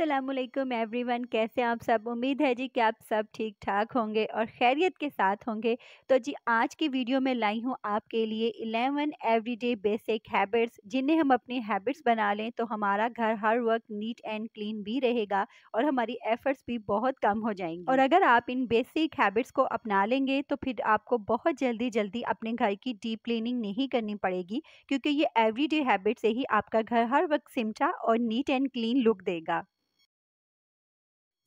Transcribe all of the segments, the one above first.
Aslam one कैसे आप सब उम्मीद है जी कि आप सब ठीक ठाक होंगे और खैरियत के साथ होंगे तो जी आज की वीडियो में लाई हूँ आपके लिए 11 एवरीडे बेसिक हैबिट्स जिन्हें हम अपनी हैबिट्स बना लें तो हमारा घर हर वक्त नीट एंड क्लीन भी रहेगा और हमारी एफर्ट्स भी बहुत कम हो जाएंगे और अगर आप इन बेसिक हैबिट्स को अपना लेंगे तो फिर आपको बहुत जल्दी जल्दी अपने घर की डीप क्लिनिंग नहीं करनी पड़ेगी क्योंकि ये एवरीडे हैबिट से ही आपका घर हर वक्त सिमटा और नीट एंड क्लीन लुक देगा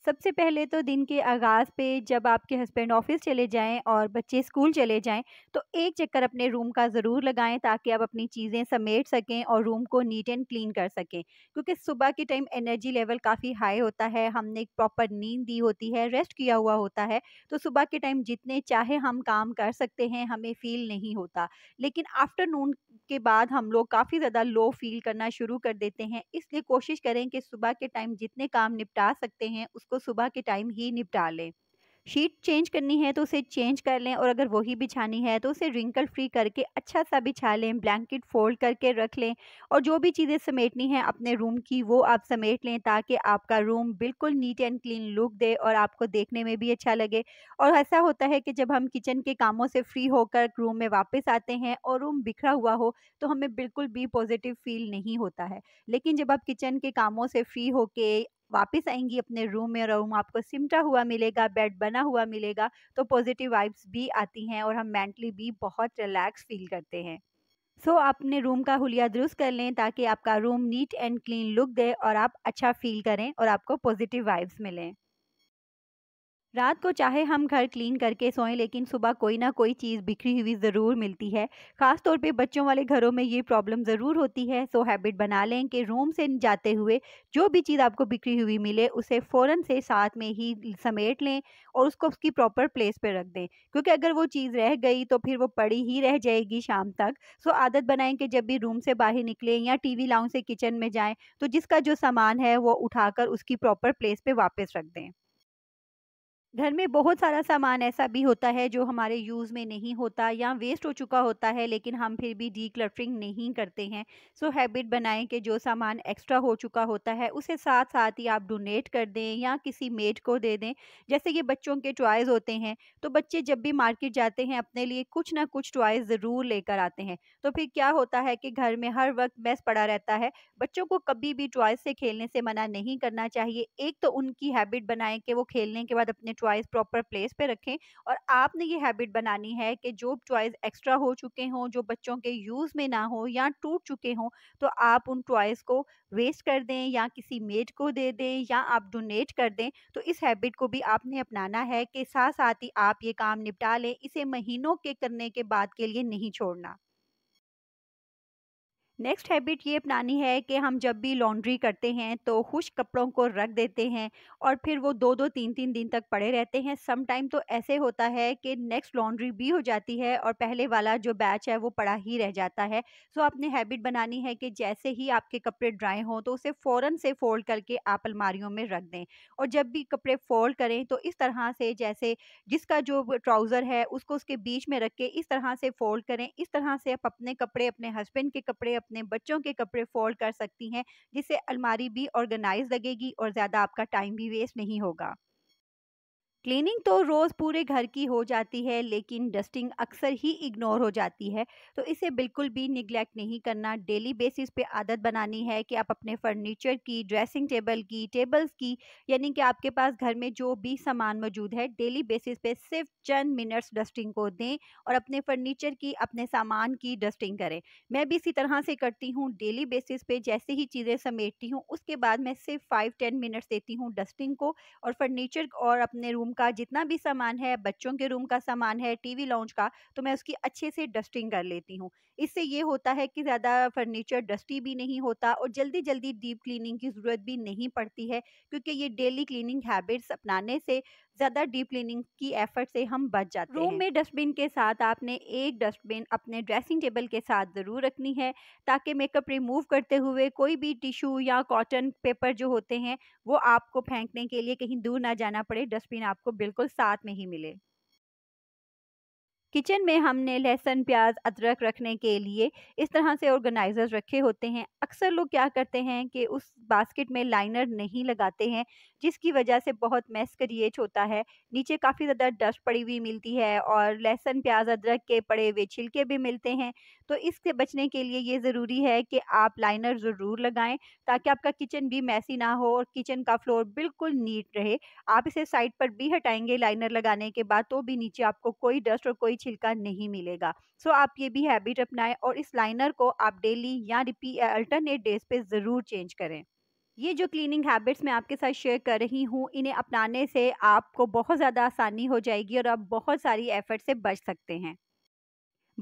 सबसे पहले तो दिन के आगाज़ पे जब आपके हस्बैंड ऑफिस चले जाएं और बच्चे स्कूल चले जाएं तो एक चक्कर अपने रूम का ज़रूर लगाएं ताकि आप अपनी चीज़ें समेट सकें और रूम को नीट एंड क्लीन कर सकें क्योंकि सुबह के टाइम एनर्जी लेवल काफ़ी हाई होता है हमने एक प्रॉपर नींद दी होती है रेस्ट किया हुआ होता है तो सुबह के टाइम जितने चाहे हम काम कर सकते हैं हमें फील नहीं होता लेकिन आफ्टरनून उसके बाद हम लोग काफ़ी ज़्यादा लो फील करना शुरू कर देते हैं इसलिए कोशिश करें कि सुबह के टाइम जितने काम निपटा सकते हैं उसको सुबह के टाइम ही निपटा लें शीट चेंज करनी है तो उसे चेंज कर लें और अगर वही बिछानी है तो उसे रिंकल फ्री करके अच्छा सा बिछा लें ब्लैंकेट फोल्ड करके रख लें और जो भी चीज़ें समेटनी है अपने रूम की वो आप समेट लें ताकि आपका रूम बिल्कुल नीट एंड क्लीन लुक दे और आपको देखने में भी अच्छा लगे और ऐसा होता है कि जब हम किचन के कामों से फ्री होकर रूम में वापस आते हैं और रूम बिखरा हुआ हो तो हमें बिल्कुल भी पॉजिटिव फील नहीं होता है लेकिन जब आप किचन के कामों से फ्री होके वापस आएंगी अपने रूम में और रूम आपको सिमटा हुआ मिलेगा बेड बना हुआ मिलेगा तो पॉजिटिव वाइब्स भी आती हैं और हम मेंटली भी बहुत रिलैक्स फील करते हैं सो so, अपने रूम का हुलिया दुरुस्त कर लें ताकि आपका room neat and clean look दे और आप अच्छा फील करें और आपको पॉजिटिव वाइब्स मिलें रात को चाहे हम घर क्लीन करके सोएं लेकिन सुबह कोई ना कोई चीज़ बिखरी हुई ज़रूर मिलती है ख़ास तौर पे बच्चों वाले घरों में ये प्रॉब्लम ज़रूर होती है सो हैबिट बना लें कि रूम से जाते हुए जो भी चीज़ आपको बिखरी हुई मिले उसे फ़ौर से साथ में ही समेट लें और उसको उसकी प्रॉपर प्लेस पर रख दें क्योंकि अगर वो चीज़ रह गई तो फिर वो पड़ी ही रह जाएगी शाम तक सो आदत बनाएँ कि जब भी रूम से बाहर निकलें या टी वी लाउन से किचन में जाएँ तो जिसका जो सामान है वो उठा उसकी प्रॉपर प्लेस पर वापस रख दें घर में बहुत सारा सामान ऐसा भी होता है जो हमारे यूज़ में नहीं होता या वेस्ट हो चुका होता है लेकिन हम फिर भी डी क्लटरिंग नहीं करते हैं सो so, हैबिट बनाएं कि जो सामान एक्स्ट्रा हो चुका होता है उसे साथ साथ ही आप डोनेट कर दें या किसी मेड को दे दें जैसे ये बच्चों के टॉयज़ होते हैं तो बच्चे जब भी मार्केट जाते हैं अपने लिए कुछ ना कुछ टॉयज़ ज़रूर लेकर आते हैं तो फिर क्या होता है कि घर में हर वक्त मैस पड़ा रहता है बच्चों को कभी भी टॉयज़ से खेलने से मना नहीं करना चाहिए एक तो उनकी हैबिट बनाएँ कि वो खेलने के बाद अपने चॉइस प्रॉपर प्लेस पे रखें और आपने ये हैबिट बनानी है कि जो चॉइस एक्स्ट्रा हो चुके हों जो बच्चों के यूज़ में ना हो या टूट चुके हों तो आप उन चॉइस को वेस्ट कर दें या किसी मेड को दे दें या आप डोनेट कर दें तो इस हैबिट को भी आपने अपनाना है कि साथ साथ ही आप ये काम निपटा लें इसे महीनों के करने के बाद के लिए नहीं छोड़ना नेक्स्ट हैबिट ये अपनानी है कि हम जब भी लॉन्ड्री करते हैं तो खुश कपड़ों को रख देते हैं और फिर वो दो दो तीन तीन दिन तक पड़े रहते हैं सम टाइम तो ऐसे होता है कि नेक्स्ट लॉन्ड्री भी हो जाती है और पहले वाला जो बैच है वो पड़ा ही रह जाता है सो आपने हैबिट बनानी है कि जैसे ही आपके कपड़े ड्राई हों तो उसे फ़ौर से फ़ोल्ड करके आप अलमारियों में रख दें और जब भी कपड़े फ़ोल्ड करें तो इस तरह से जैसे जिसका जो ट्राउज़र है उसको उसके बीच में रख के इस तरह से फ़ोल्ड करें इस तरह से आप अपने कपड़े अपने हस्बैंड के कपड़े अपने बच्चों के कपड़े फोल्ड कर सकती हैं जिससे अलमारी भी ऑर्गेनाइज लगेगी और ज़्यादा आपका टाइम भी वेस्ट नहीं होगा क्लीनिंग तो रोज़ पूरे घर की हो जाती है लेकिन डस्टिंग अक्सर ही इग्नोर हो जाती है तो इसे बिल्कुल भी निगलेक्ट नहीं करना डेली बेसिस पे आदत बनानी है कि आप अपने फर्नीचर की ड्रेसिंग टेबल की टेबल्स की यानी कि आपके पास घर में जो भी सामान मौजूद है डेली बेसिस पे सिर्फ चंद मिनट्स डस्टिंग को दें और अपने फर्नीचर की अपने सामान की डस्टिंग करें मैं भी इसी तरह से करती हूँ डेली बेसिस पे जैसे ही चीज़ें समेटती हूँ उसके बाद मैं सिर्फ फाइव टेन मिनट्स देती हूँ डस्टिंग को और फर्नीचर और अपने रूम रूम का जितना भी सामान है बच्चों के रूम का सामान है टीवी लाउंज का तो मैं उसकी अच्छे से डस्टिंग कर लेती हूँ इससे ये होता है कि ज़्यादा फर्नीचर डस्टी भी नहीं होता और जल्दी जल्दी डीप क्लीनिंग की ज़रूरत भी नहीं पड़ती है क्योंकि ये डेली क्लीनिंग हैबिट्स अपनाने से ज़्यादा डीप क्लीनिंग की एफर्ट से हम बच जाते हैं रूम में डस्टबिन के साथ आपने एक डस्टबिन अपने ड्रेसिंग टेबल के साथ ज़रूर रखनी है ताकि मेकअप रिमूव करते हुए कोई भी टिशू या कॉटन पेपर जो होते हैं वो आपको फेंकने के लिए कहीं दूर ना जाना पड़े डस्टबिन आपको बिल्कुल साथ में ही मिले किचन में हमने लहसुन प्याज अदरक रखने के लिए इस तरह से ऑर्गेनाइज़र रखे होते हैं अक्सर लोग क्या करते हैं कि उस बास्केट में लाइनर नहीं लगाते हैं जिसकी वजह से बहुत मेस क्रिएट होता है नीचे काफ़ी ज़्यादा डस्ट पड़ी हुई मिलती है और लहसुन प्याज अदरक के पड़े हुए छिलके भी मिलते हैं तो इससे बचने के लिए ये ज़रूरी है कि आप लाइनर ज़रूर लगाएं ताकि आपका किचन भी मैसी ना हो और किचन का फ्लोर बिल्कुल नीट रहे आप इसे साइड पर भी हटाएंगे लाइनर लगाने के बाद तो भी नीचे आपको कोई डस्ट और कोई छिलका नहीं मिलेगा सो so, आप ये भी हैबिट अपनाएं और इस लाइनर को आप डेली या रिपी अल्टरनेट डेज पे ज़रूर चेंज करें ये जो क्लीनिंग हैबिट्स मैं आपके साथ शेयर कर रही हूँ इन्हें अपनाने से आपको बहुत ज़्यादा आसानी हो जाएगी और आप बहुत सारी एफर्ट से बच सकते हैं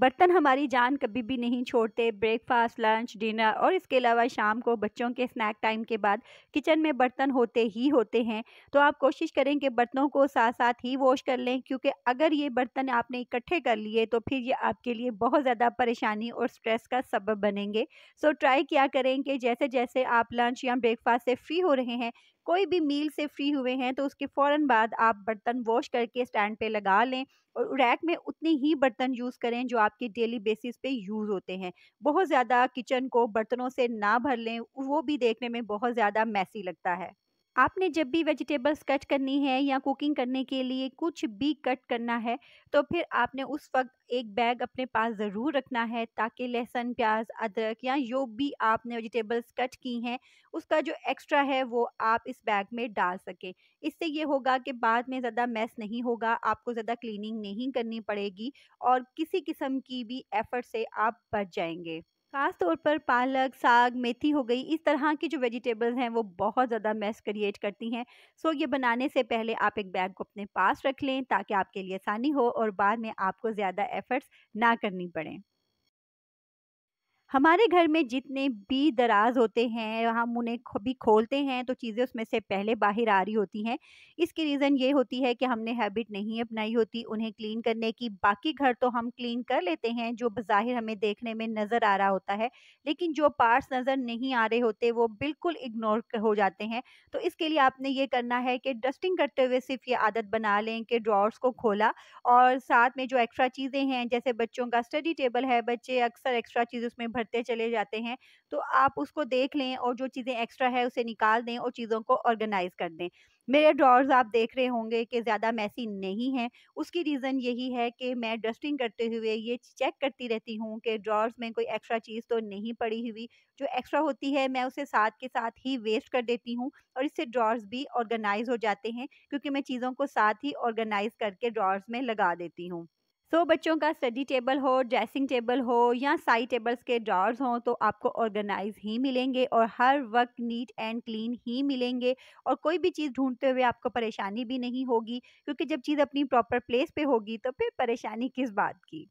बर्तन हमारी जान कभी भी नहीं छोड़ते ब्रेकफास्ट लंच डिनर और इसके अलावा शाम को बच्चों के स्नैक टाइम के बाद किचन में बर्तन होते ही होते हैं तो आप कोशिश करें कि बर्तनों को साथ साथ ही वॉश कर लें क्योंकि अगर ये बर्तन आपने इकट्ठे कर लिए तो फिर ये आपके लिए बहुत ज़्यादा परेशानी और स्ट्रेस का सबब बनेंगे सो ट्राई क्या करें कि जैसे जैसे आप लंच या ब्रेकफास्ट से फ्री हो रहे हैं कोई भी मील से फ्री हुए हैं तो उसके फ़ौर बाद आप बर्तन वॉश करके स्टैंड पे लगा लें और रैक में उतने ही बर्तन यूज़ करें जो आपके डेली बेसिस पे यूज़ होते हैं बहुत ज़्यादा किचन को बर्तनों से ना भर लें वो भी देखने में बहुत ज़्यादा मैसी लगता है आपने जब भी वेजिटेबल्स कट करनी है या कुकिंग करने के लिए कुछ भी कट करना है तो फिर आपने उस वक्त एक बैग अपने पास ज़रूर रखना है ताकि लहसुन प्याज अदरक या जो भी आपने वेजिटेबल्स कट की हैं उसका जो एक्स्ट्रा है वो आप इस बैग में डाल सकें इससे ये होगा कि बाद में ज़्यादा मैस नहीं होगा आपको ज़्यादा क्लीनिंग नहीं करनी पड़ेगी और किसी किस्म की भी एफर्ट से आप बच जाएंगे ख़ास तौर पर पालक साग मेथी हो गई इस तरह की जो वेजिटेबल्स हैं वो बहुत ज़्यादा मैस क्रिएट करती हैं सो ये बनाने से पहले आप एक बैग को अपने पास रख लें ताकि आपके लिए आसानी हो और बाद में आपको ज़्यादा एफ़र्ट्स ना करनी पड़े हमारे घर में जितने भी दराज होते हैं हम उन्हें भी खोलते हैं तो चीज़ें उसमें से पहले बाहर आ रही होती हैं इसकी रीज़न ये होती है कि हमने हैबिट नहीं अपनाई होती उन्हें क्लीन करने की बाकी घर तो हम क्लीन कर लेते हैं जो बाहिर हमें देखने में नज़र आ रहा होता है लेकिन जो पार्ट्स नज़र नहीं आ रहे होते वो बिल्कुल इग्नोर हो जाते हैं तो इसके लिए आपने ये करना है कि डस्टिंग करते हुए सिर्फ ये आदत बना लें कि ड्रॉर्स को खोला और साथ में जो एक्स्ट्रा चीज़ें हैं जैसे बच्चों का स्टडी टेबल है बच्चे अक्सर एक्स्ट्रा चीज़ उसमें भरते चले जाते हैं तो आप उसको देख लें और जो चीज़ें एक्स्ट्रा है उसे निकाल दें और चीज़ों को ऑर्गेनाइज कर दें मेरे ड्रॉर्स आप देख रहे होंगे कि ज़्यादा मैसी नहीं है उसकी रीज़न यही है कि मैं डस्टिंग करते हुए ये चेक करती रहती हूँ कि ड्रॉर्स में कोई एक्स्ट्रा चीज़ तो नहीं पड़ी हुई जो एक्स्ट्रा होती है मैं उसे साथ के साथ ही वेस्ट कर देती हूँ और इससे ड्रॉर्स भी ऑर्गेनाइज हो जाते हैं क्योंकि मैं चीज़ों को साथ ही ऑर्गेनाइज करके ड्रॉर्स में लगा देती हूँ सो बच्चों का स्टडी टेबल हो ड्रेसिंग टेबल हो या साइड टेबल्स के ड्रॉर्स हों तो आपको ऑर्गेनाइज ही मिलेंगे और हर वक्त नीट एंड क्लीन ही मिलेंगे और कोई भी चीज़ ढूंढते हुए आपको परेशानी भी नहीं होगी क्योंकि जब चीज़ अपनी प्रॉपर प्लेस पे होगी तो फिर परेशानी किस बात की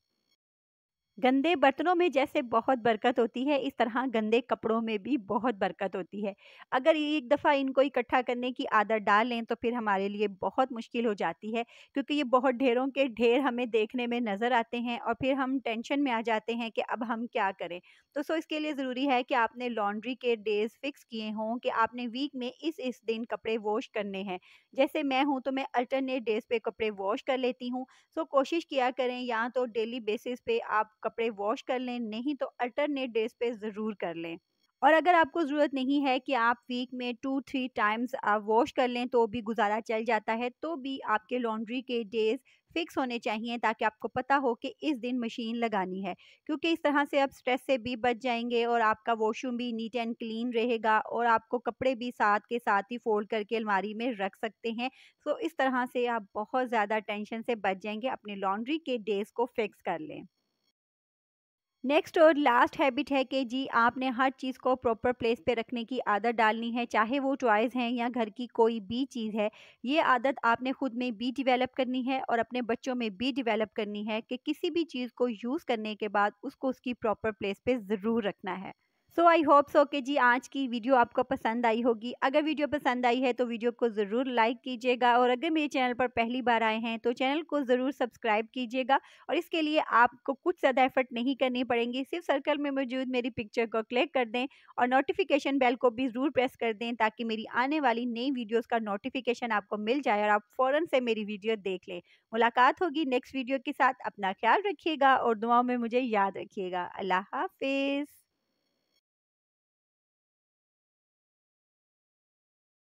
गंदे बर्तनों में जैसे बहुत बरकत होती है इस तरह गंदे कपड़ों में भी बहुत बरकत होती है अगर एक दफ़ा इनको इकट्ठा करने की आदत डाल लें तो फिर हमारे लिए बहुत मुश्किल हो जाती है क्योंकि ये बहुत ढेरों के ढेर हमें देखने में नज़र आते हैं और फिर हम टेंशन में आ जाते हैं कि अब हम क्या करें तो सो इसके लिए ज़रूरी है कि आपने लॉन्ड्री के डेज़ फिक्स किए हों कि आपने वीक में इस इस दिन कपड़े वॉश करने हैं जैसे मैं हूँ तो मैं अल्टरनेट डेज़ पर कपड़े वॉश कर लेती हूँ सो कोशिश किया करें या तो डेली बेसिस पे आप कपड़े वॉश कर लें नहीं तो अल्टरनेट डेज पे ज़रूर कर लें और अगर आपको ज़रूरत नहीं है कि आप वीक में टू थ्री टाइम्स आप वॉश कर लें तो भी गुजारा चल जाता है तो भी आपके लॉन्ड्री के डेज़ फिक्स होने चाहिए ताकि आपको पता हो कि इस दिन मशीन लगानी है क्योंकि इस तरह से आप स्ट्रेस से भी बच जाएंगे और आपका वॉशरूम भी नीट एंड क्लीन रहेगा और आपको कपड़े भी साथ के साथ ही फोल्ड करके अलमारी में रख सकते हैं तो इस तरह से आप बहुत ज़्यादा टेंशन से बच जाएंगे अपने लॉन्ड्री के डेज़ को फिक्स कर लें नेक्स्ट और लास्ट हैबिट है कि जी आपने हर चीज़ को प्रॉपर प्लेस पे रखने की आदत डालनी है चाहे वो टॉयज़ हैं या घर की कोई भी चीज़ है ये आदत आपने खुद में भी डिवेलप करनी है और अपने बच्चों में भी डिवेलप करनी है कि किसी भी चीज़ को यूज़ करने के बाद उसको उसकी प्रॉपर प्लेस पे ज़रूर रखना है सो आई होप सो के जी आज की वीडियो आपको पसंद आई होगी अगर वीडियो पसंद आई है तो वीडियो को ज़रूर लाइक कीजिएगा और अगर मेरे चैनल पर पहली बार आए हैं तो चैनल को ज़रूर सब्सक्राइब कीजिएगा और इसके लिए आपको कुछ ज़्यादा एफर्ट नहीं करनी पड़ेंगी सिर्फ सर्कल में मौजूद मेरी पिक्चर को क्लिक कर दें और नोटिफिकेशन बेल को भी ज़रूर प्रेस कर दें ताकि मेरी आने वाली नई वीडियोज़ का नोटिफिकेशन आपको मिल जाए और आप फ़ौर से मेरी वीडियो देख लें मुलाकात होगी नेक्स्ट वीडियो के साथ अपना ख्याल रखिएगा और दुआओं में मुझे याद रखिएगा अल्लाह हाफिज़